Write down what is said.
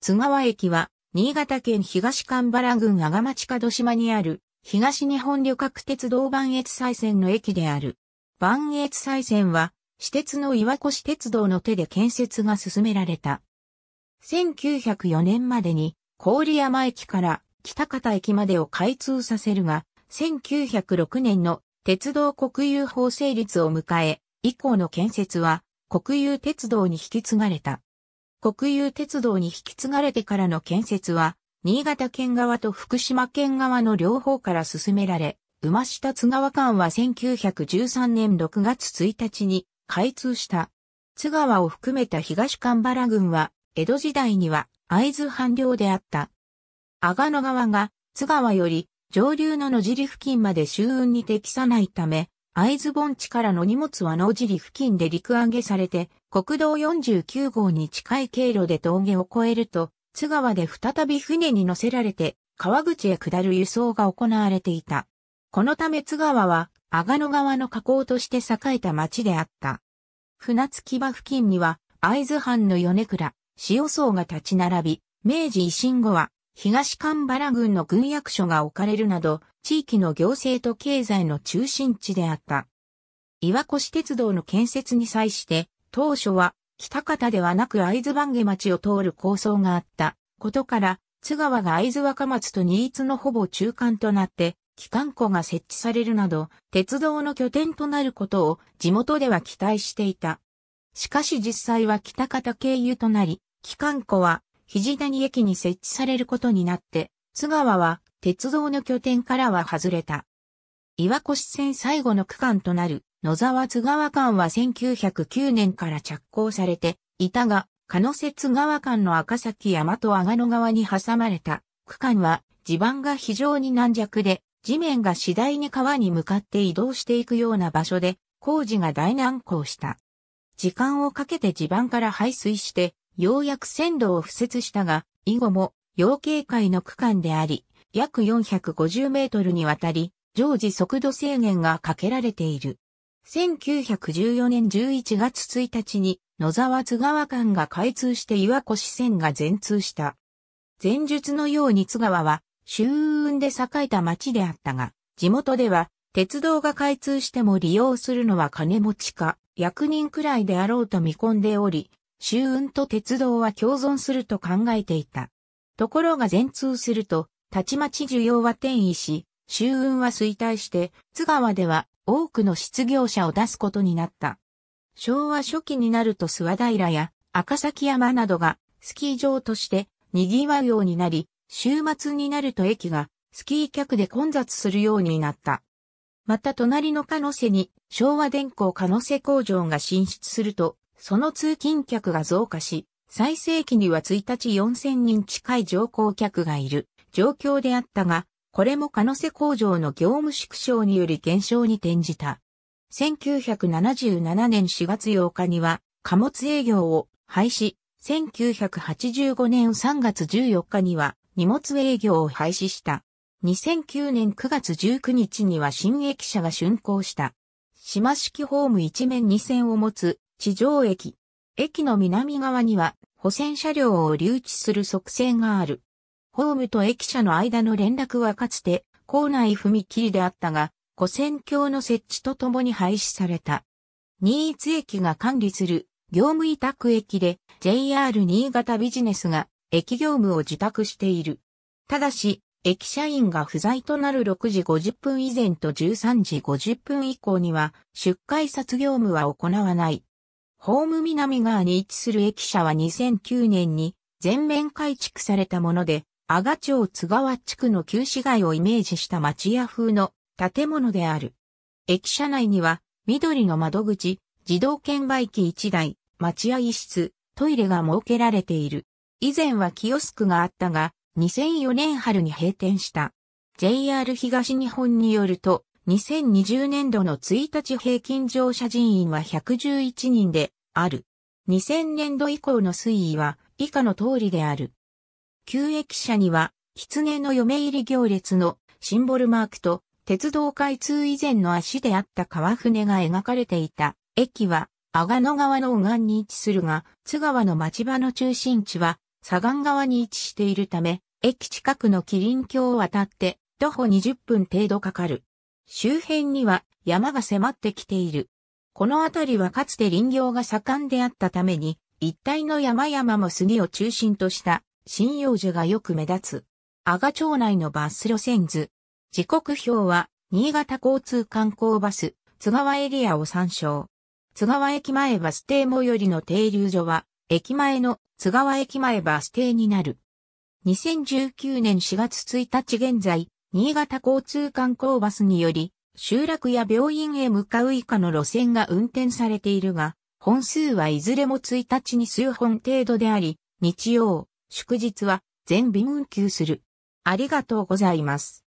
津川駅は、新潟県東神原郡阿賀町門島にある、東日本旅客鉄道磐越西線の駅である。磐越西線は、私鉄の岩越鉄道の手で建設が進められた。1904年までに、郡山駅から北方駅までを開通させるが、1906年の鉄道国有法成立を迎え、以降の建設は国有鉄道に引き継がれた。国有鉄道に引き継がれてからの建設は、新潟県側と福島県側の両方から進められ、馬下津川間は1913年6月1日に開通した。津川を含めた東神原郡は、江戸時代には会津半領であった。阿賀野川が津川より上流の野尻付近まで周運に適さないため、会津盆地からの荷物は野尻付近で陸揚げされて、国道49号に近い経路で峠を越えると、津川で再び船に乗せられて、川口へ下る輸送が行われていた。このため津川は、阿賀野川の河口として栄えた町であった。船着き場付近には、会津藩の米倉、塩層が立ち並び、明治維新後は、東神原郡の軍役所が置かれるなど、地域の行政と経済の中心地であった。岩越鉄道の建設に際して、当初は、北方ではなく会津番下町を通る構想があったことから、津川が会津若松と新津のほぼ中間となって、機関庫が設置されるなど、鉄道の拠点となることを地元では期待していた。しかし実際は北方経由となり、機関庫は肘谷駅に設置されることになって、津川は鉄道の拠点からは外れた。岩越線最後の区間となる野沢津川間は1909年から着工されていたが、鹿野瀬津川間の赤崎山と阿賀野川に挟まれた区間は地盤が非常に軟弱で、地面が次第に川に向かって移動していくような場所で工事が大難航した。時間をかけて地盤から排水して、ようやく線路を敷設したが、以後も養鶏戒の区間であり、約450メートルにわたり、常時速度制限がかけられている。1914年11月1日に野沢津川間が開通して岩越線が全通した。前述のように津川は周運で栄えた町であったが、地元では鉄道が開通しても利用するのは金持ちか役人くらいであろうと見込んでおり、周運と鉄道は共存すると考えていた。ところが全通すると、たちまち需要は転移し、周運は衰退して、津川では多くの失業者を出すことになった。昭和初期になると諏訪平や赤崎山などがスキー場として賑わうようになり、週末になると駅がスキー客で混雑するようになった。また隣のカノセに昭和電工カノセ工場が進出すると、その通勤客が増加し、最盛期には1日4000人近い乗降客がいる状況であったが、これも能性工場の業務縮小により減少に転じた。1977年4月8日には貨物営業を廃止、1985年3月14日には荷物営業を廃止した。2009年9月19日には新駅舎が竣工した。島式ホーム一面二線を持つ地上駅。駅の南側には保線車両を留置する側線がある。ホームと駅舎の間の連絡はかつて校内踏切であったが、古線橋の設置とともに廃止された。新津駅が管理する業務委託駅で JR 新潟ビジネスが駅業務を受託している。ただし、駅社員が不在となる6時50分以前と13時50分以降には出荷札業務は行わない。ホーム南側に位置する駅舎は2009年に全面改築されたもので、阿賀町津川地区の旧市街をイメージした町屋風の建物である。駅舎内には、緑の窓口、自動券売機1台、町屋一室、トイレが設けられている。以前はキオスクがあったが、2004年春に閉店した。JR 東日本によると、2020年度の1日平均乗車人員は111人である。2000年度以降の推移は以下の通りである。旧駅舎には、狐の嫁入り行列のシンボルマークと、鉄道開通以前の足であった川船が描かれていた。駅は、阿賀野川の右岸に位置するが、津川の町場の中心地は、左岸側に位置しているため、駅近くの麒麟橋を渡って、徒歩20分程度かかる。周辺には山が迫ってきている。この辺りはかつて林業が盛んであったために、一帯の山々も杉を中心とした針葉樹がよく目立つ。阿賀町内のバス路線図。時刻表は、新潟交通観光バス、津川エリアを参照。津川駅前バス停最寄りの停留所は、駅前の津川駅前バス停になる。2019年4月1日現在、新潟交通観光バスにより、集落や病院へ向かう以下の路線が運転されているが、本数はいずれも1日に数本程度であり、日曜、祝日は全便運休する。ありがとうございます。